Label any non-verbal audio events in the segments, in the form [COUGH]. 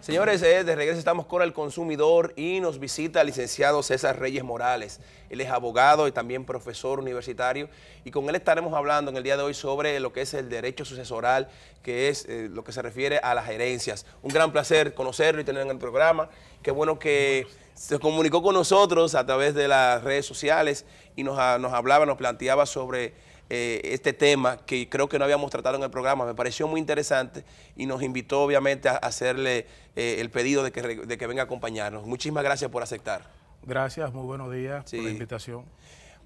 Señores, eh, de regreso estamos con el consumidor y nos visita el licenciado César Reyes Morales. Él es abogado y también profesor universitario y con él estaremos hablando en el día de hoy sobre lo que es el derecho sucesoral, que es eh, lo que se refiere a las herencias. Un gran placer conocerlo y tenerlo en el programa. Qué bueno que se comunicó con nosotros a través de las redes sociales y nos ah, hablaba, nos planteaba sobre eh, este tema que creo que no habíamos tratado en el programa. Me pareció muy interesante y nos invitó obviamente a hacerle eh, el pedido de que, venga a acompañarnos. Muchísimas gracias por aceptar. Gracias, muy buenos días por la invitación.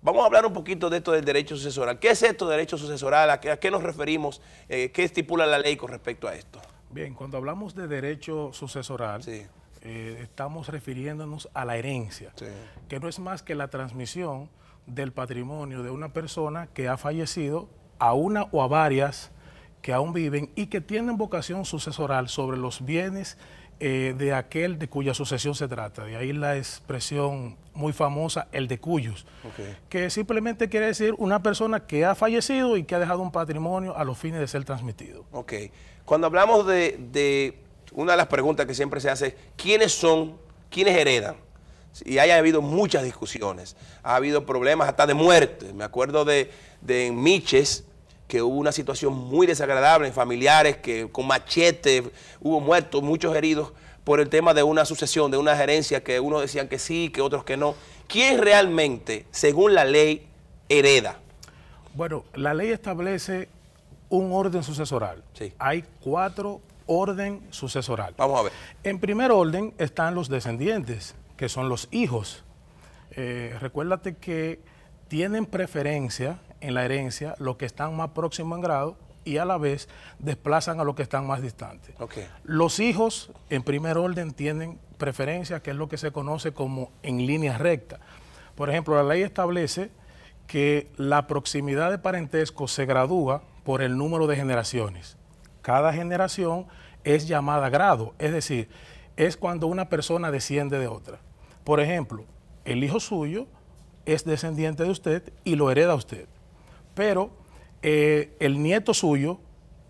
Vamos a hablar un poquito de esto del derecho sucesoral. ¿Qué es esto de derecho sucesoral? ¿A qué, nos referimos? Eh, ¿Qué estipula la ley con respecto a esto? Bien, cuando hablamos de derecho sucesoral, estamos refiriéndonos a la herencia, que no es más que la transmisión del patrimonio de una persona que ha fallecido, a una o a varias que aún viven y que tienen vocación sucesoral sobre los bienes eh, de aquel de cuya sucesión se trata. De ahí la expresión muy famosa, el de cuyos, que simplemente quiere decir una persona que ha fallecido y que ha dejado un patrimonio a los fines de ser transmitido. Ok. Cuando hablamos de, una de las preguntas que siempre se hace ¿quiénes son, quiénes heredan? y haya habido muchas discusiones, ha habido problemas hasta de muerte. Me acuerdo de, de Miches, que hubo una situación muy desagradable en familiares, que con machete hubo muertos, muchos heridos, por el tema de una sucesión, de una gerencia, que unos decían que sí, que otros que no. ¿Quién realmente, según la ley, hereda? Bueno, la ley establece un orden sucesoral. Sí. Hay cuatro orden sucesoral. Vamos a ver. En primer orden están los descendientes que son los hijos. Eh, recuérdate que tienen preferencia en la herencia los que están más próximos en grado y a la vez desplazan a los que están más distantes. Los hijos, en primer orden, tienen preferencia, que es lo que se conoce como en línea recta. Por ejemplo, la ley establece que la proximidad de parentesco se gradúa por el número de generaciones. Cada generación es llamada grado, es decir, es cuando una persona desciende de otra. Por ejemplo, el hijo suyo es descendiente de usted y lo hereda usted. Pero eh, el nieto suyo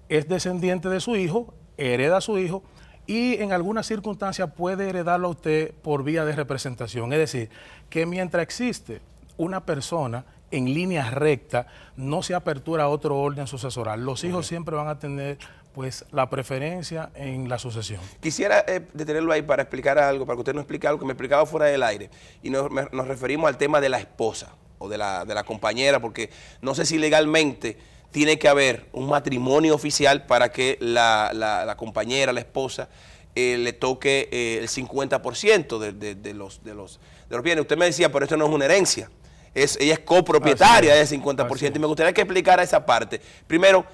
es descendiente de su hijo, hereda a su hijo y en alguna circunstancia puede heredarlo a usted por vía de representación. Es decir, que mientras existe una persona en línea recta, no se apertura a otro orden sucesoral. Los hijos siempre van a tener pues la preferencia en la sucesión. Quisiera eh, detenerlo ahí para explicar algo, para que usted nos explique algo que me explicaba fuera del aire. Y nos, referimos al tema de la esposa o de la, de la compañera, porque no sé si legalmente tiene que haber un matrimonio oficial para que la, compañera, la esposa, eh, le toque eh, el 50% de, de, de, los, de, los, de los bienes. Usted me decía, pero esto no es una herencia. Es, ella es copropietaria del 50%. y me gustaría que explicara esa parte. Primero,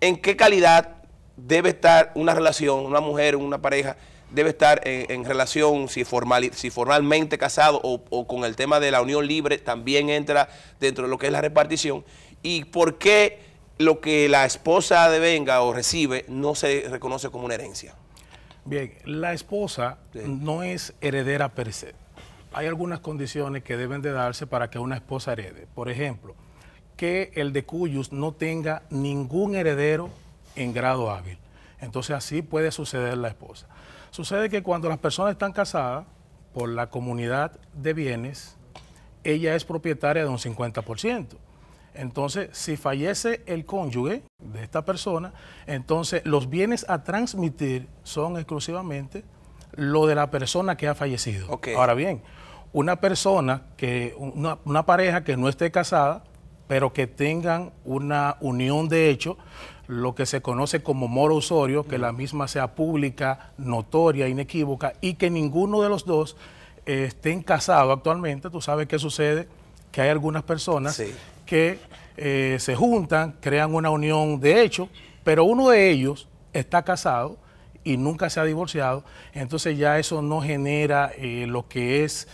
¿en qué calidad debe estar una relación, una mujer, una pareja, debe estar en, relación, si, formal, formalmente casado o, con el tema de la unión libre, también entra dentro de lo que es la repartición. ¿Y por qué lo que la esposa devenga o recibe no se reconoce como una herencia? Bien, la esposa no es heredera per se. Hay algunas condiciones que deben de darse para que una esposa herede. Por ejemplo, que el de Cuyus no tenga ningún heredero en grado hábil. Entonces así puede suceder la esposa. Sucede que cuando las personas están casadas por la comunidad de bienes, ella es propietaria de un 50%. Entonces, si fallece el cónyuge de esta persona, entonces los bienes a transmitir son exclusivamente lo de la persona que ha fallecido. Ahora bien, una persona que, una pareja que no esté casada, pero que tengan una unión de hecho, lo que se conoce como moro usorio, que la misma sea pública, notoria, inequívoca, y que ninguno de los dos eh, estén casados actualmente. Tú sabes qué sucede, que hay algunas personas que eh, se juntan, crean una unión de hecho, pero uno de ellos está casado y nunca se ha divorciado, entonces ya eso no genera eh, lo que es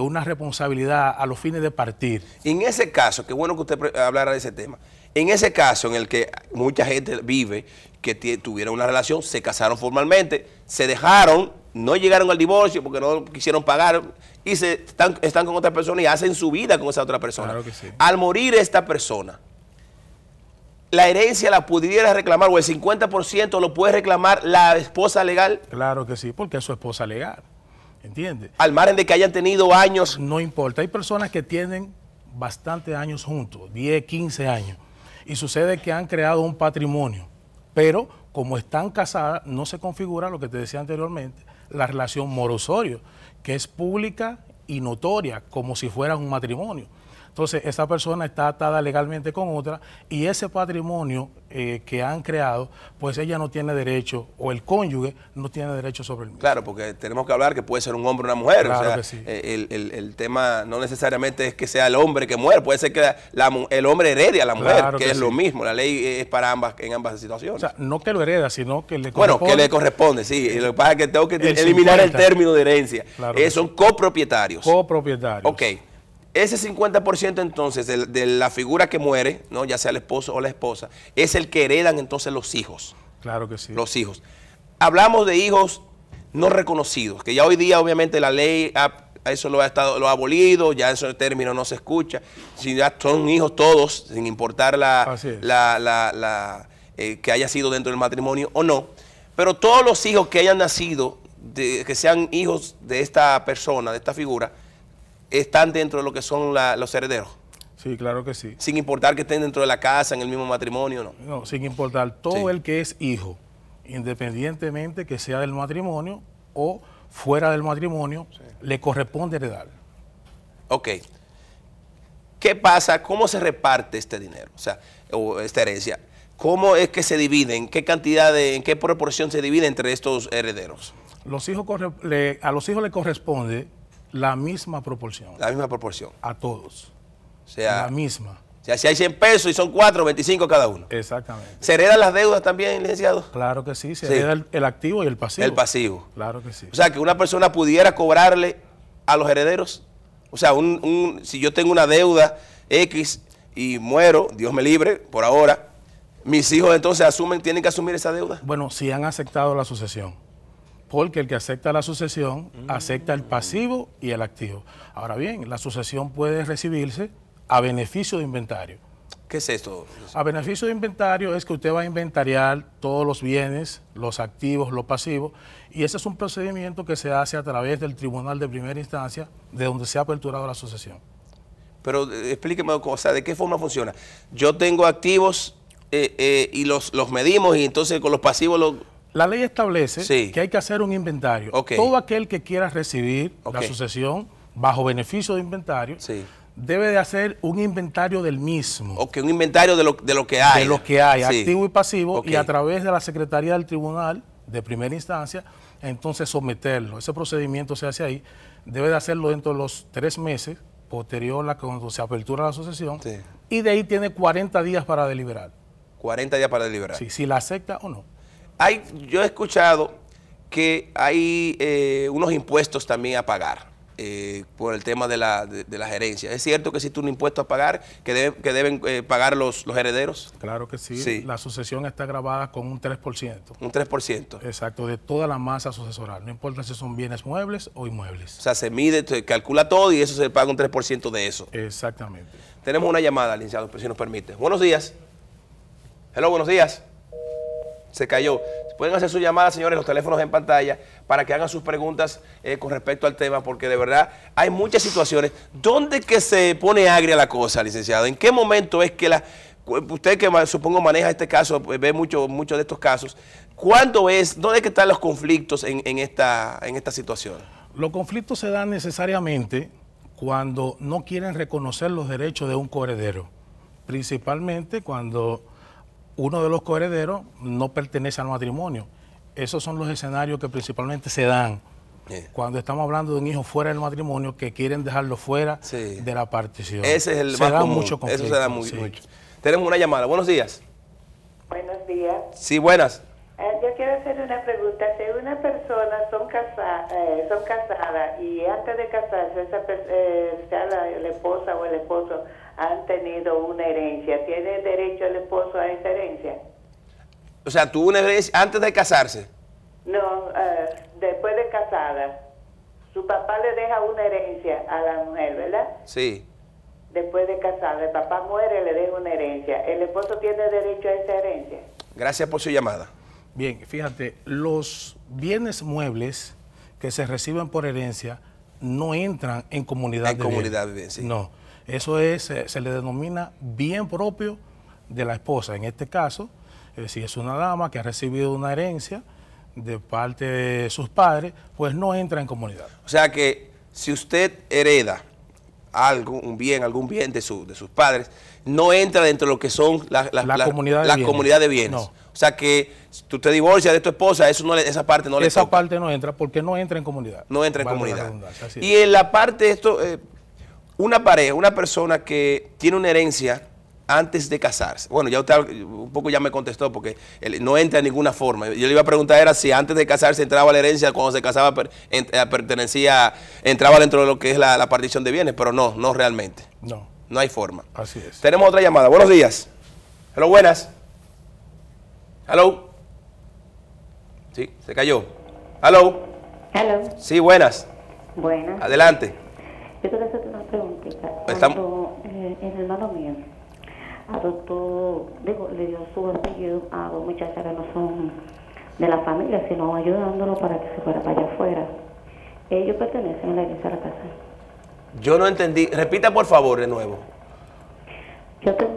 una responsabilidad a los fines de partir. en ese caso, qué bueno que usted hablara de ese tema, en ese caso en el que mucha gente vive que tuvieron una relación, se casaron formalmente, se dejaron, no llegaron al divorcio porque no quisieron pagar y se están, con otra persona y hacen su vida con esa otra persona. Claro que sí. Al morir esta persona, la herencia la pudiera reclamar o el 50% lo puede reclamar la esposa legal. Claro que sí, porque es su esposa legal. ¿Entiendes? Al margen de que hayan tenido años. No importa, hay personas que tienen bastantes años juntos, 10, 15 años y sucede que han creado un patrimonio, pero como están casadas, no se configura lo que te decía anteriormente, la relación morosorio, que es pública y notoria, como si fuera un matrimonio. Entonces, esa persona está atada legalmente con otra y ese patrimonio eh, que han creado, pues ella no tiene derecho, o el cónyuge no tiene derecho sobre el mismo. Claro, porque tenemos que hablar que puede ser un hombre o una mujer. Eh, el, tema no necesariamente es que sea el hombre que muere, puede ser que el hombre herede a la mujer, que, es lo mismo. La ley es para ambas, en ambas situaciones. O sea, no que lo hereda, sino que le corresponde. Bueno, que le corresponde, sí. lo que pasa es que tengo que eliminar el término de herencia. Eh, son copropietarios. Copropietarios. Ok. Ese 50% entonces de, la figura que muere, ¿no? ya sea el esposo o la esposa, es el que heredan entonces los hijos. Claro que sí. Los hijos. Hablamos de hijos no reconocidos, que ya hoy día obviamente la ley eso lo ha, estado, lo ha abolido, ya ese término no se escucha. Si ya son hijos todos, sin importar la, eh, que haya sido dentro del matrimonio o no. Pero todos los hijos que hayan nacido, que sean hijos de esta persona, de esta figura, están dentro de lo que son los herederos. Sí, claro que sí. Sin importar que estén dentro de la casa, en el mismo matrimonio, ¿no? No, sin importar. Todo el que es hijo, independientemente que sea del matrimonio o fuera del matrimonio, le corresponde heredar. Ok. ¿Qué pasa? ¿Cómo se reparte este dinero? O sea, o esta herencia. ¿Cómo es que se divide? ¿En qué cantidad, en qué proporción se divide entre estos herederos? Los hijos a los hijos le corresponde la misma proporción. La misma proporción. A todos. O sea, la misma. O sea, si hay 100 pesos y son 4, 25 cada uno. Exactamente. ¿Se heredan las deudas también, licenciado? Claro que sí, se el, activo y el pasivo. El pasivo. Claro que sí. O sea, que una persona pudiera cobrarle a los herederos. O sea, si yo tengo una deuda X y muero, Dios me libre, por ahora, mis hijos entonces asumen, tienen que asumir esa deuda. Bueno, si han aceptado la sucesión porque el que acepta la sucesión mm. acepta el pasivo y el activo. Ahora bien, la sucesión puede recibirse a beneficio de inventario. ¿Qué es esto? A beneficio de inventario es que usted va a inventariar todos los bienes, los activos, los pasivos, y ese es un procedimiento que se hace a través del tribunal de primera instancia, de donde se ha aperturado la sucesión. Pero eh, explíqueme, o sea, ¿de qué forma funciona? Yo tengo activos eh, eh, y los, los medimos y entonces con los pasivos los... La ley establece que hay que hacer un inventario. Todo aquel que quiera recibir la sucesión bajo beneficio de inventario debe de hacer un inventario del mismo. que un inventario de lo, de lo que hay. De lo que hay, activo y pasivo, y a través de la Secretaría del Tribunal de primera instancia, entonces someterlo. Ese procedimiento se hace ahí. Debe de hacerlo dentro de los tres meses posterior a cuando se apertura la sucesión. Y de ahí tiene 40 días para deliberar. 40 días para deliberar. Sí, si la acepta o no yo he escuchado que hay eh, unos impuestos también a pagar eh, por el tema de la, de, gerencia. ¿Es cierto que existe un impuesto a pagar que, deben eh, pagar los, herederos? Claro que sí. La sucesión está grabada con un 3%. Un 3%. Exacto, de toda la masa sucesoral. No importa si son bienes muebles o inmuebles. O sea, se mide, se calcula todo y eso se paga un 3% de eso. Exactamente. Tenemos una llamada, licenciado, si nos permite. Buenos días. Hello, buenos días se cayó. Pueden hacer sus llamadas, señores, los teléfonos en pantalla, para que hagan sus preguntas eh, con respecto al tema, porque de verdad hay muchas situaciones. ¿Dónde que se pone agria la cosa, licenciado? ¿En qué momento es que la... Usted que supongo maneja este caso, pues, ve muchos de estos casos. ¿Cuándo es, dónde que están los conflictos en, esta, en esta situación? Los conflictos se dan necesariamente cuando no quieren reconocer los derechos de un corredero. principalmente cuando uno de los coherederos no pertenece al matrimonio. Esos son los escenarios que principalmente se dan cuando estamos hablando de un hijo fuera del matrimonio que quieren dejarlo fuera de la partición. Ese es el se más da mucho conflicto. Eso se mucho. Tenemos una llamada. Buenos días. Buenos días. Sí, buenas. Eh, yo quiero hacer una pregunta. Si una persona casa, eh, son casadas y antes de casarse, esa, eh, la, esposa o el esposo han tenido una herencia. ¿Tiene derecho el esposo a esa herencia? O sea, tuvo una herencia antes de casarse. No, eh, después de casada. Su papá le deja una herencia a la mujer, ¿verdad? Sí. Después de casada, el papá muere, le deja una herencia. ¿El esposo tiene derecho a esa herencia? Gracias por su llamada. Bien, fíjate, los bienes muebles que se reciben por herencia no entran en comunidad en comunidad No, eso es, eh, se, le denomina bien propio de la esposa. En este caso, eh, si es una dama que ha recibido una herencia de parte de sus padres, pues no entra en comunidad. O sea que si usted hereda algo, bien, algún bien de, su, de sus padres, no entra dentro de lo que son las comunidades de bienes. O sea que si tú te divorcias de tu esposa, eso no esa parte no le Esa parte no entra porque no entra en comunidad. No entra en comunidad. Y en la parte, esto, eh, una pareja, una persona que tiene una herencia antes de casarse. Bueno, ya usted un poco ya me contestó porque no entra de ninguna forma. Yo le iba a preguntar era si antes de casarse entraba la herencia, cuando se casaba eh, pertenecía, entraba dentro de lo que es la, partición de bienes, pero no, no realmente. No. No hay forma. Así es. Tenemos otra llamada. Buenos días. Hello, buenas. Hello. Sí, se cayó. Hello. Hello. Sí, buenas. Buenas. Adelante. Yo quiero hacerte una preguntita. Cuando eh, el hermano mío adoptó, le dio su apellido a dos muchachas que no son de la familia, sino ayudándolo para que se fuera para allá afuera. Ellos pertenecen a la iglesia de la casa. Yo no entendí. Repita, por favor, de nuevo. Yo tengo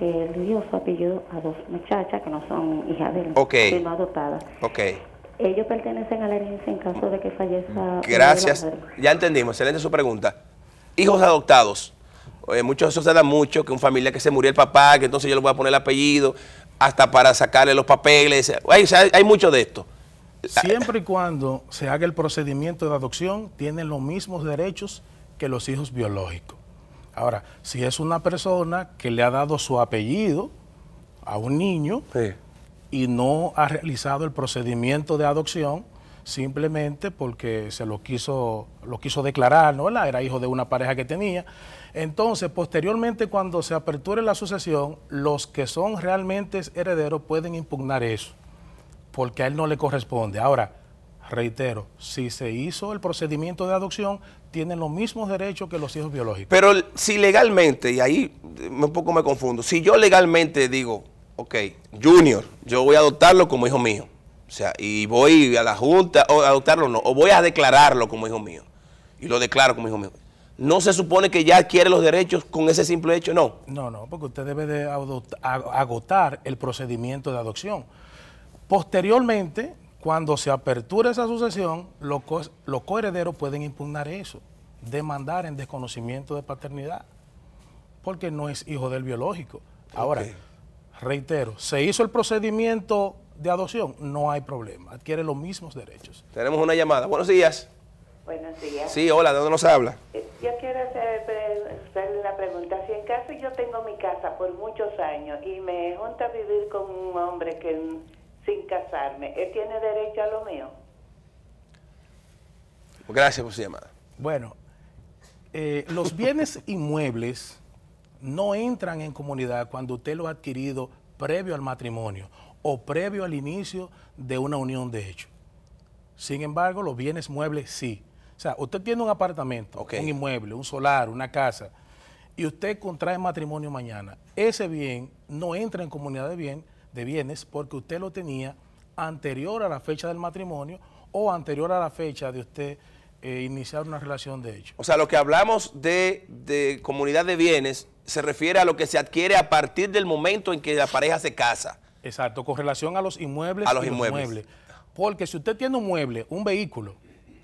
que dios apellido a dos muchachas que no son hijas de él, sino adoptadas. Ellos pertenecen a la herencia en caso de que fallezca. Gracias. Ya entendimos. Excelente su pregunta. Hijos adoptados. Eh, muchos eso se da mucho, que un familia que se murió el papá, que entonces yo le voy a poner el apellido, hasta para sacarle los papeles. hay mucho de esto. Siempre y cuando se haga el procedimiento de adopción, tienen los mismos derechos que los hijos biológicos. Ahora, si es una persona que le ha dado su apellido a un niño y no ha realizado el procedimiento de adopción, simplemente porque se lo quiso, lo quiso declarar, ¿no? Era hijo de una pareja que tenía. Entonces, posteriormente, cuando se aperture la sucesión, los que son realmente herederos pueden impugnar eso, porque a él no le corresponde. Ahora, reitero, si se hizo el procedimiento de adopción, tienen los mismos derechos que los hijos biológicos. Pero si legalmente, y ahí un poco me confundo, si yo legalmente digo, ok, Junior, yo voy a adoptarlo como hijo mío, o sea, y voy a la junta, o a adoptarlo no, o voy a declararlo como hijo mío, y lo declaro como hijo mío. ¿No se supone que ya adquiere los derechos con ese simple hecho? No. No, no, porque usted debe de agotar el procedimiento de adopción. Posteriormente, cuando se apertura esa sucesión, los, los coherederos pueden impugnar eso, demandar en desconocimiento de paternidad, porque no es hijo del biológico. Ahora, reitero, se hizo el procedimiento de adopción, no hay problema, adquiere los mismos derechos. Tenemos una llamada. Buenos días. Buenos días. Sí, hola, ¿de dónde nos habla? Eh, yo quiero eh, hacerle una pregunta. Si en caso yo tengo mi casa por muchos años y me junta a vivir con un hombre que sin casarme. ¿Él tiene derecho a lo mío? Gracias por su llamada. Bueno, eh, los bienes [LAUGHS] inmuebles no entran en comunidad cuando usted lo ha adquirido previo al matrimonio o previo al inicio de una unión de hecho. Sin embargo, los bienes muebles sí. O sea, usted tiene un apartamento, un inmueble, un solar, una casa, y usted contrae matrimonio mañana. Ese bien no entra en comunidad de bien de bienes porque usted lo tenía anterior a la fecha del matrimonio o anterior a la fecha de usted eh, iniciar una relación de hecho. O sea, lo que hablamos de, comunidad de bienes se refiere a lo que se adquiere a partir del momento en que la pareja se casa. Exacto, con relación a los inmuebles. A los, inmuebles. Porque si usted tiene un mueble, un vehículo,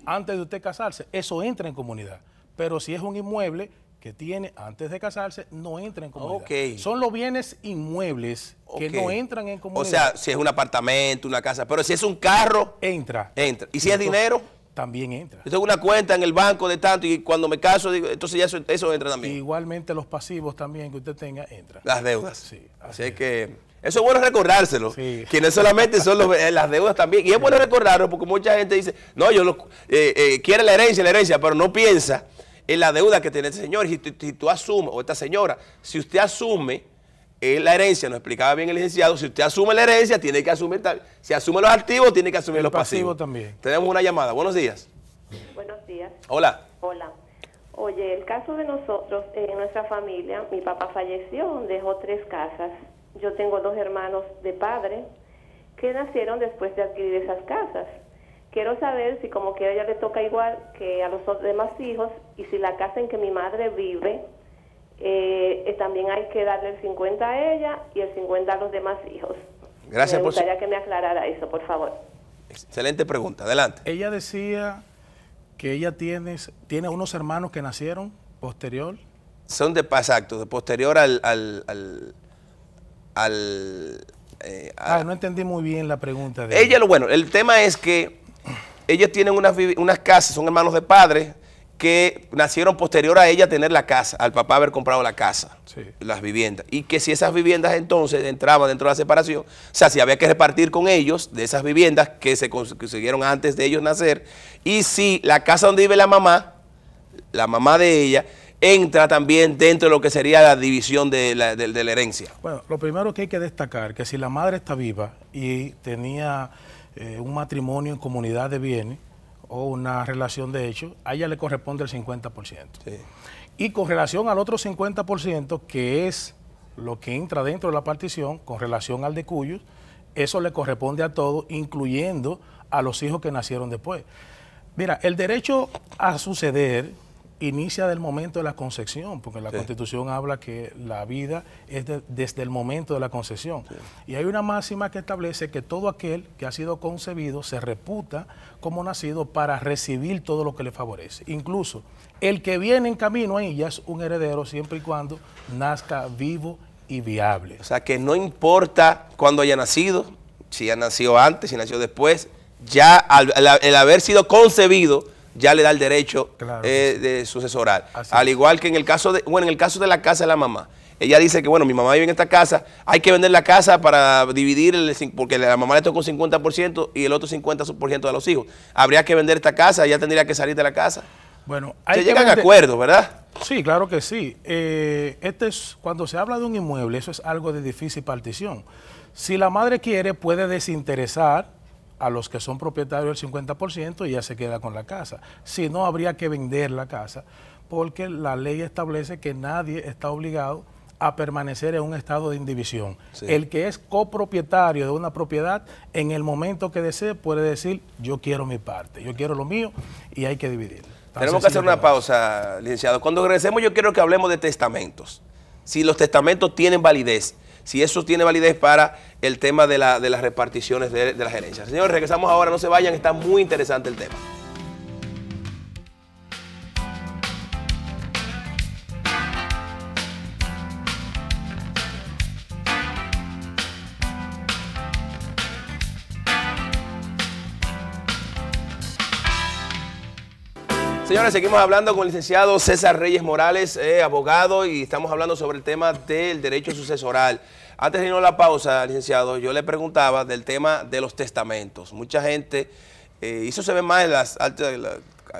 antes de usted casarse, eso entra en comunidad. Pero si es un inmueble, que tiene antes de casarse no entra en comunidad. Son los bienes inmuebles que no entran en comunidad. O sea, si es un apartamento, una casa, pero si es un carro... Entra. Entra. ¿Y si es dinero? También entra. Yo tengo una cuenta en el banco de tanto y cuando me caso, digo, entonces ya eso, entra también. Igualmente los pasivos también que usted tenga entran. Las deudas. Así, que... Eso es bueno recordárselo. quienes Que solamente son eh, las deudas también. Y es bueno recordarlo porque mucha gente dice, no, yo lo, eh, eh, la herencia, la herencia, pero no piensa es la deuda que tiene este señor. Si, si tú asumes, o esta señora, si usted asume la herencia, nos explicaba bien el licenciado, si usted asume la herencia, tiene que asumir, si asume los activos, tiene que asumir los pasivos. también. Tenemos una llamada. Buenos días. Buenos días. Hola. Hola. Oye, el caso de nosotros, en nuestra familia, mi papá falleció, dejó tres casas. Yo tengo dos hermanos de padre que nacieron después de adquirir esas casas. Quiero saber si como a ella le toca igual que a los demás hijos y si la casa en que mi madre vive, eh, también hay que darle el 50 a ella y el 50 a los demás hijos. Gracias me gustaría que me aclarara eso, por favor. Excelente pregunta, adelante. Ella decía que ella tiene, tiene unos hermanos que nacieron posterior. Son de pasacto, de posterior al... al, eh, ah, no entendí muy bien la pregunta. De ella, ella, lo bueno, el tema es que ellos tienen unas, unas casas, son hermanos de padres que nacieron posterior a ella tener la casa, al papá haber comprado la casa, las viviendas. Y que si esas viviendas entonces entraban dentro de la separación, o sea, si había que repartir con ellos de esas viviendas que se consiguieron antes de ellos nacer, y si la casa donde vive la mamá, la mamá de ella, entra también dentro de lo que sería la división de la, de la herencia. Bueno, lo primero que hay que destacar, que si la madre está viva y tenía eh, un matrimonio en comunidad de bienes o una relación de hecho, a ella le corresponde el 50%. Y con relación al otro 50%, que es lo que entra dentro de la partición, con relación al de cuyos, eso le corresponde a todos, incluyendo a los hijos que nacieron después. Mira, el derecho a suceder inicia del momento de la concepción, porque la Constitución habla que la vida es desde el momento de la concepción. Y hay una máxima que establece que todo aquel que ha sido concebido se reputa como nacido para recibir todo lo que le favorece. Incluso el que viene en camino ahí ya es un heredero siempre y cuando nazca vivo y viable. O sea que no importa cuándo haya nacido, si ha nacido antes, si nació después, ya el haber sido concebido, ya le da el derecho eh, de sucesoral. Al igual que en el caso de, bueno, en el caso de la casa de la mamá. Ella dice que, bueno, mi mamá vive en esta casa, hay que vender la casa para dividir, porque la mamá le toca un 50% y el otro 50% de los hijos. Habría que vender esta casa, ella tendría que salir de la casa. Bueno, hay se llegan a acuerdos, ¿verdad? Sí, claro que sí. Eh, este es, cuando se habla de un inmueble, eso es algo de difícil partición. Si la madre quiere, puede desinteresar a los que son propietarios del 50% y ya se queda con la casa. Si no, habría que vender la casa porque la ley establece que nadie está obligado a permanecer en un estado de indivisión. El que es copropietario de una propiedad, en el momento que desee, puede decir, yo quiero mi parte, yo quiero lo mío y hay que dividirlo. Tenemos que hacer una pausa, licenciado. Cuando regresemos yo quiero que hablemos de testamentos. Si los testamentos tienen validez si eso tiene validez para el tema de, las reparticiones de, de las gerencias. Señores, regresamos ahora, no se vayan, está muy interesante el tema. Señores, seguimos hablando con el licenciado César Reyes Morales, eh, abogado, y estamos hablando sobre el tema del derecho sucesoral. Antes de irnos a la pausa, licenciado, yo le preguntaba del tema de los testamentos. Mucha gente, eh, y eso se ve más en las, altas,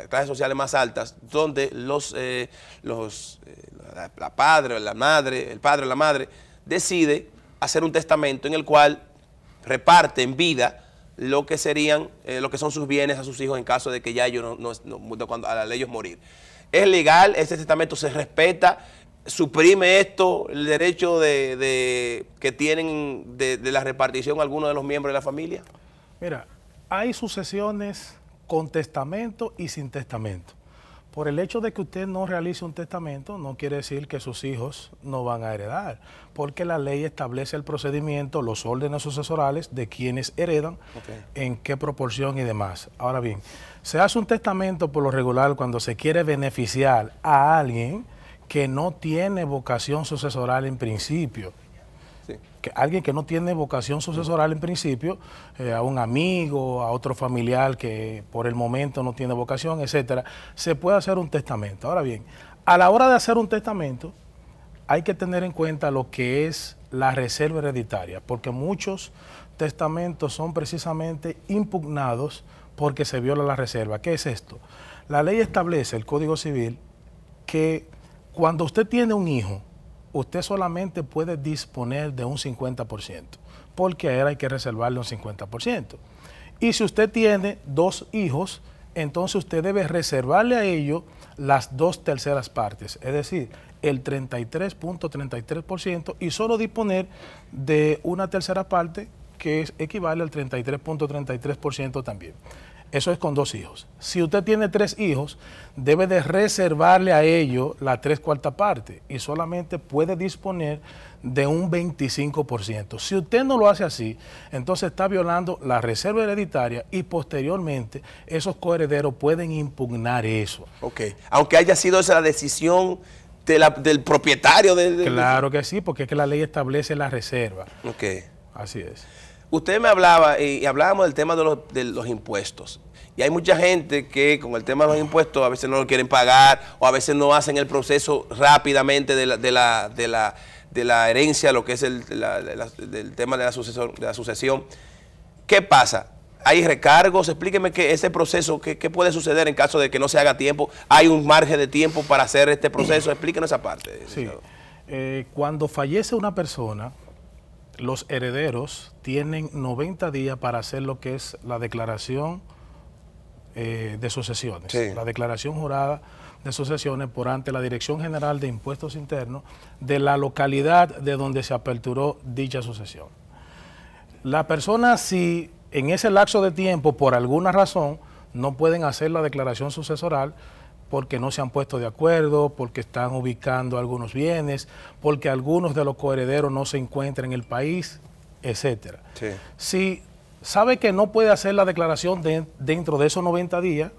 clases sociales más altas, donde los, eh, los la, padre, la madre, el padre o la madre decide hacer un testamento en el cual reparte en vida lo que serían, eh, lo que son sus bienes a sus hijos en caso de que ya ellos no, cuando, a la ellos morir. Es legal, ese testamento se respeta, suprime esto, el derecho de, que tienen de, de la repartición algunos de los miembros de la familia. Mira, hay sucesiones con testamento y sin testamento. Por el hecho de que usted no realice un testamento, no quiere decir que sus hijos no van a heredar, porque la ley establece el procedimiento, los órdenes sucesorales de quienes heredan, en qué proporción y demás. Ahora bien, se hace un testamento por lo regular cuando se quiere beneficiar a alguien que no tiene vocación sucesoral en principio que alguien que no tiene vocación sucesoral en principio, eh, a un amigo, a otro familiar que por el momento no tiene vocación, etcétera, se puede hacer un testamento. Ahora bien, a la hora de hacer un testamento, hay que tener en cuenta lo que es la reserva hereditaria, porque muchos testamentos son precisamente impugnados porque se viola la reserva. ¿Qué es esto? La ley establece, el Código Civil, que cuando usted tiene un hijo, usted solamente puede disponer de un 50%, porque a él hay que reservarle un 50%. Y si usted tiene dos hijos, entonces usted debe reservarle a ellos las dos terceras partes, es decir, el 33.33% y solo disponer de una tercera parte que es, equivale al 33.33% también. Eso es con dos hijos. Si usted tiene tres hijos, debe de reservarle a ellos la tres cuarta parte y solamente puede disponer de un 25%. Si usted no lo hace así, entonces está violando la reserva hereditaria y posteriormente esos coherederos pueden impugnar eso. Ok, aunque haya sido esa la decisión del propietario del... claro que sí, porque es que la ley establece la reserva. Ok. Así es. Usted me hablaba y hablábamos del tema de los, impuestos. Y hay mucha gente que con el tema de los impuestos a veces no lo quieren pagar o a veces no hacen el proceso rápidamente de la, herencia, lo que es el tema de la, sucesión, de la sucesión. ¿Qué pasa? ¿Hay recargos? Explíqueme que ese proceso, ¿qué, puede suceder en caso de que no se haga tiempo? ¿Hay un margen de tiempo para hacer este proceso? Explíquenos esa parte. Sí. Eh, cuando fallece una persona, los herederos tienen 90 días para hacer lo que es la declaración eh, de sucesiones, la declaración jurada de sucesiones por ante la Dirección General de Impuestos Internos de la localidad de donde se aperturó dicha sucesión. La persona si en ese lapso de tiempo, por alguna razón, no pueden hacer la declaración sucesoral, porque no se han puesto de acuerdo, porque están ubicando algunos bienes, porque algunos de los coherederos no se encuentran en el país, etcétera. Si sabe que no puede hacer la declaración dentro de esos 90 días,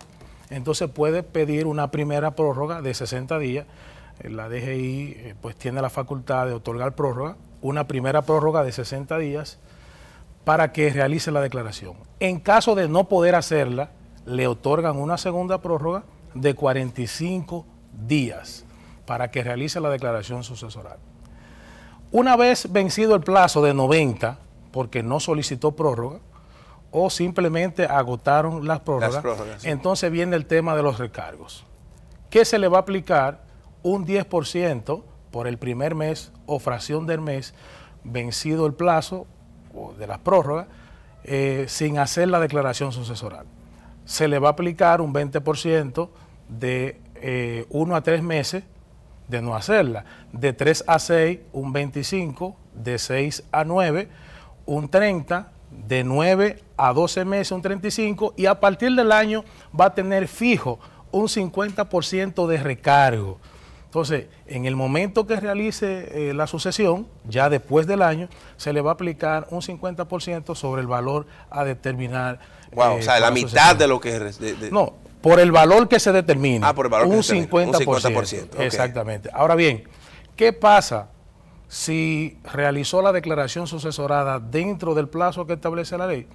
entonces puede pedir una primera prórroga de 60 días. Eh, la DGI eh, pues tiene la facultad de otorgar prórroga, una primera prórroga de 60 días para que realice la declaración. En caso de no poder hacerla, le otorgan una segunda prórroga de 45 días para que realice la declaración sucesoral. Una vez vencido el plazo de 90, porque no solicitó prórroga, o simplemente agotaron las prórrogas, entonces viene el tema de los recargos, que se le va a aplicar un 10% por el primer mes o fracción del mes, vencido el plazo de las prórrogas, eh, sin hacer la declaración sucesoral se le va a aplicar un 20% de 1 eh, a 3 meses de no hacerla. De 3 a 6, un 25, de 6 a 9, un 30, de 9 a 12 meses, un 35, y a partir del año va a tener fijo un 50% de recargo. Entonces, en el momento que realice eh, la sucesión, ya después del año, se le va a aplicar un 50% sobre el valor a determinar Wow, eh, o sea, la mitad de lo que... No, por el valor que se determina. Ah, por el valor un que se determina. 50%, un 50%. Exactamente. Ahora bien, ¿qué pasa si realizó la declaración sucesorada dentro del plazo que establece la ley?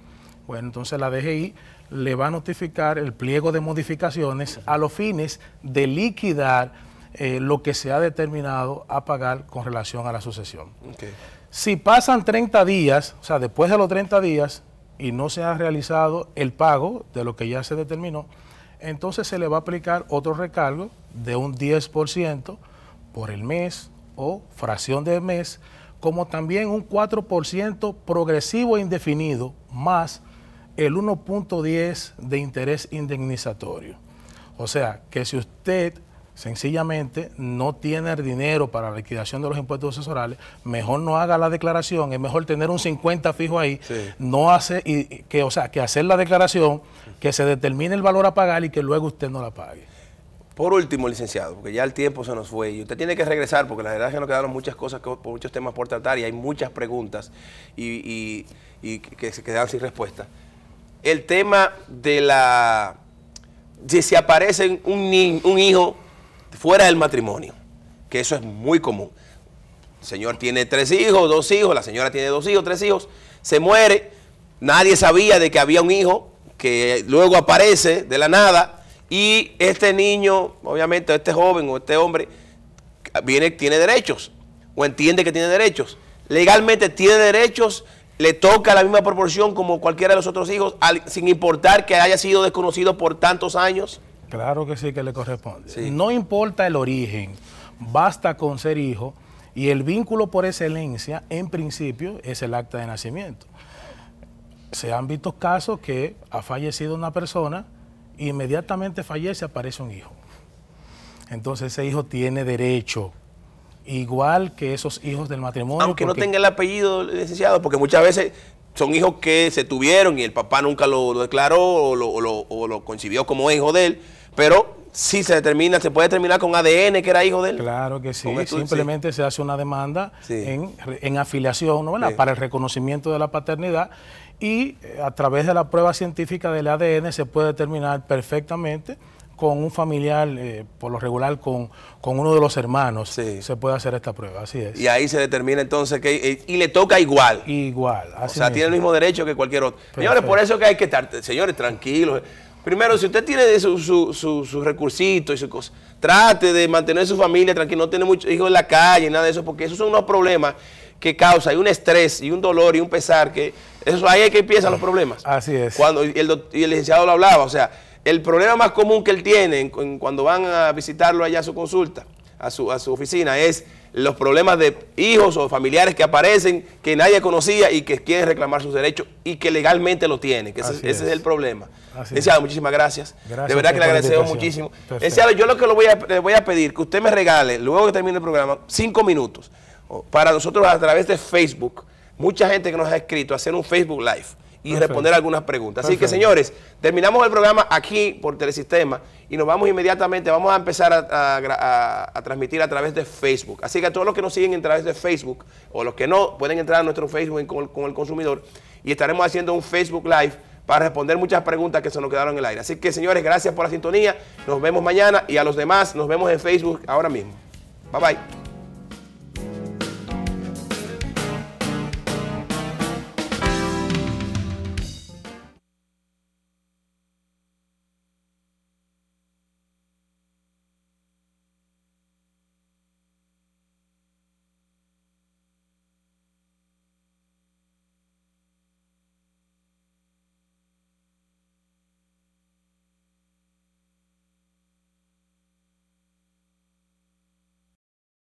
Bueno, entonces la DGI le va a notificar el pliego de modificaciones a los fines de liquidar eh, lo que se ha determinado a pagar con relación a la sucesión. Si pasan 30 días, o sea, después de los 30 días, y no se ha realizado el pago de lo que ya se determinó, entonces se le va a aplicar otro recargo de un 10% por el mes o fracción de mes, como también un 4% progresivo e indefinido más el 1.10 de interés indemnizatorio. O sea, que si usted sencillamente no tiene el dinero para la liquidación de los impuestos asesorales, mejor no haga la declaración, es mejor tener un 50 fijo ahí, no hace y, que o sea, que hacer la declaración, que se determine el valor a pagar y que luego usted no la pague. Por último, licenciado, porque ya el tiempo se nos fue y usted tiene que regresar porque la verdad es que nos quedaron muchas cosas, muchos temas por tratar y hay muchas preguntas y, que se quedan sin respuesta. El tema de la... Si aparece un, un hijo fuera del matrimonio, que eso es muy común. El señor tiene tres hijos, dos hijos, la señora tiene dos hijos, tres hijos, se muere, nadie sabía de que había un hijo que luego aparece de la nada y este niño, obviamente este joven o este hombre, viene, tiene derechos o entiende que tiene derechos. Legalmente tiene derechos, le toca la misma proporción como cualquiera de los otros hijos, sin importar que haya sido desconocido por tantos años. Claro que sí que le corresponde. No importa el origen, basta con ser hijo y el vínculo por excelencia, en principio, es el acta de nacimiento. Se han visto casos que ha fallecido una persona inmediatamente fallece, aparece un hijo. Entonces ese hijo tiene derecho igual que esos hijos del matrimonio. Aunque no tenga el apellido licenciado, porque muchas veces son hijos que se tuvieron y el papá nunca lo, declaró o lo, o lo concibió como hijo de él, pero si se determina, se puede determinar con ADN que era hijo de él. Claro que sí, simplemente se hace una demanda en, afiliación, ¿no, Para el reconocimiento de la paternidad y eh, a través de la prueba científica del ADN se puede determinar perfectamente con un familiar, eh, por lo regular con, uno de los hermanos, se puede hacer esta prueba, así es. Y ahí se determina entonces que, eh, y le toca igual. Igual, así O sea, tiene el mismo derecho que cualquier otro. Señores, por eso que hay que estar, señores, tranquilos. Primero, si usted tiene sus su, y su cosas, trate de mantener su familia tranquila, no tiene muchos hijos en la calle, nada de eso, porque esos son unos problemas que causa y un estrés y un dolor y un pesar, que eso ahí es que empiezan los problemas. Así es. Cuando, y, el, licenciado lo hablaba, o sea, el problema más común que él tiene cuando van a visitarlo allá a su consulta, a a su oficina, es los problemas de hijos o familiares que aparecen, que nadie conocía y que quieren reclamar sus derechos y que legalmente lo tienen, que ese, es. el problema. Enciado, muchísimas gracias. De verdad que le agradecemos muchísimo. Enciado, yo lo que lo voy le voy a pedir, que usted me regale, luego que termine el programa, cinco minutos, para nosotros a través de Facebook, mucha gente que nos ha escrito, hacer un Facebook Live y responder algunas preguntas. Así que, señores, terminamos el programa aquí por Telesistema y nos vamos inmediatamente, vamos a empezar a, transmitir a través de Facebook. Así que a todos los que nos siguen a través de Facebook o los que no, pueden entrar a nuestro Facebook con, con el consumidor y estaremos haciendo un Facebook Live para responder muchas preguntas que se nos quedaron en el aire. Así que, señores, gracias por la sintonía. Nos vemos mañana y a los demás nos vemos en Facebook ahora mismo. Bye, bye.